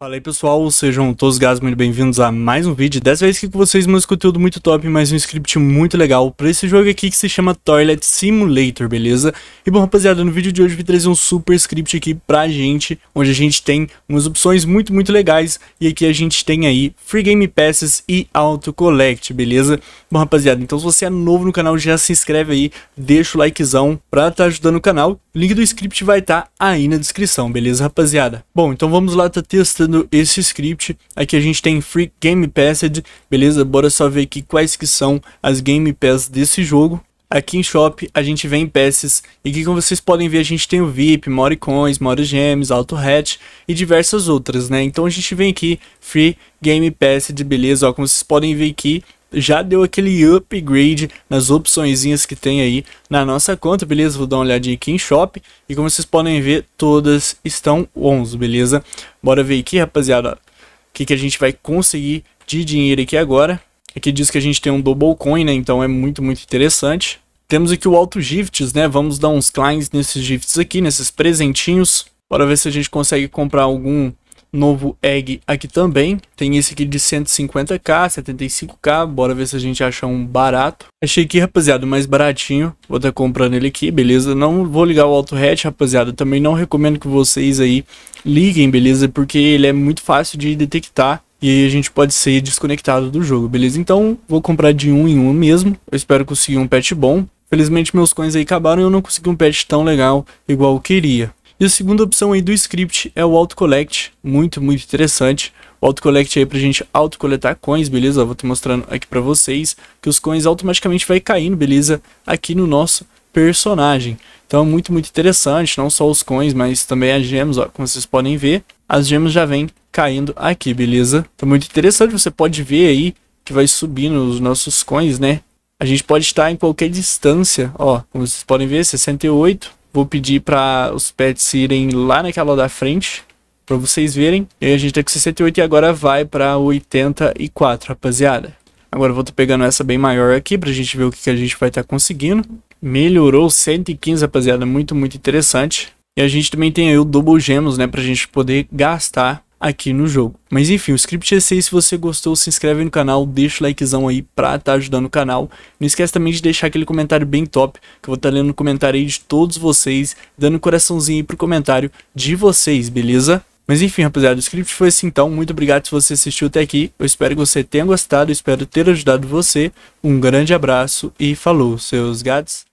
Fala aí pessoal, sejam todos gás muito bem-vindos a mais um vídeo. Dessa vez aqui com vocês mais conteúdo muito top, mais um script muito legal para esse jogo aqui que se chama Toilet Simulator, beleza? E bom rapaziada, no vídeo de hoje eu vim trazer um super script aqui pra gente, onde a gente tem umas opções muito, muito legais. E aqui a gente tem aí Free Game Passes e Auto Collect, beleza? Bom rapaziada, então se você é novo no canal já se inscreve aí, deixa o likezão pra tá ajudando o canal. O link do script vai estar tá aí na descrição, beleza rapaziada? Bom, então vamos lá, tá testando utilizando esse script. Aqui a gente tem Free Game Passed, beleza? Bora só ver aqui quais que são as Game Pass desse jogo. Aqui em Shop a gente vem em peças e aqui como vocês podem ver a gente tem o VIP, Moricons, Mori Gems, Auto Hatch e diversas outras, né? Então a gente vem aqui Free Game Pass de beleza, ó, como vocês podem ver aqui já deu aquele upgrade nas opções que tem aí na nossa conta, beleza? Vou dar uma olhadinha aqui em Shop e como vocês podem ver, todas estão 11, beleza? Bora ver aqui, rapaziada, o que, que a gente vai conseguir de dinheiro aqui agora. Aqui diz que a gente tem um double coin, né? Então é muito, muito interessante. Temos aqui o Auto Gifts, né? Vamos dar uns clients nesses gifts aqui, nesses presentinhos. Bora ver se a gente consegue comprar algum novo egg aqui também. Tem esse aqui de 150k, 75k, bora ver se a gente acha um barato. Achei aqui, rapaziada, mais baratinho, vou estar tá comprando ele aqui, beleza? Não vou ligar o auto hatch, rapaziada, também não recomendo que vocês aí liguem, beleza? Porque ele é muito fácil de detectar. E aí a gente pode ser desconectado do jogo, beleza? Então, vou comprar de um em um mesmo. Eu espero conseguir um pet bom. Felizmente meus coins aí acabaram e eu não consegui um pet tão legal igual eu queria. E a segunda opção aí do script é o autocollect, muito, muito interessante. O autocollect aí pra gente autocoletar coins, beleza? Eu vou te mostrando aqui para vocês que os coins automaticamente vai caindo, beleza? Aqui no nosso personagem. Então muito, muito interessante, não só os coins, mas também as gemas, ó, como vocês podem ver. As gemas já vêm caindo aqui, beleza? Então muito interessante, você pode ver aí que vai subindo os nossos coins, né? A gente pode estar em qualquer distância, ó, como vocês podem ver, 68, Vou pedir para os pets irem lá naquela da frente, para vocês verem. E a gente tá com 68 e agora vai para 84, rapaziada. Agora eu vou estar pegando essa bem maior aqui pra gente ver o que, que a gente vai estar tá conseguindo. Melhorou 115, rapaziada, muito, muito interessante. E a gente também tem aí o Double Gems, né, pra gente poder gastar aqui no jogo. Mas enfim, o script é esse aí. Se você gostou, se inscreve no canal, deixa o likezão aí pra tá ajudando o canal. Não esquece também de deixar aquele comentário bem top, que eu vou estar tá lendo o comentário aí de todos vocês, dando um coraçãozinho aí pro comentário de vocês, beleza? Mas enfim, rapaziada, o script foi assim então. Muito obrigado se você assistiu até aqui. Eu espero que você tenha gostado, espero ter ajudado você. Um grande abraço e falou, seus gatos.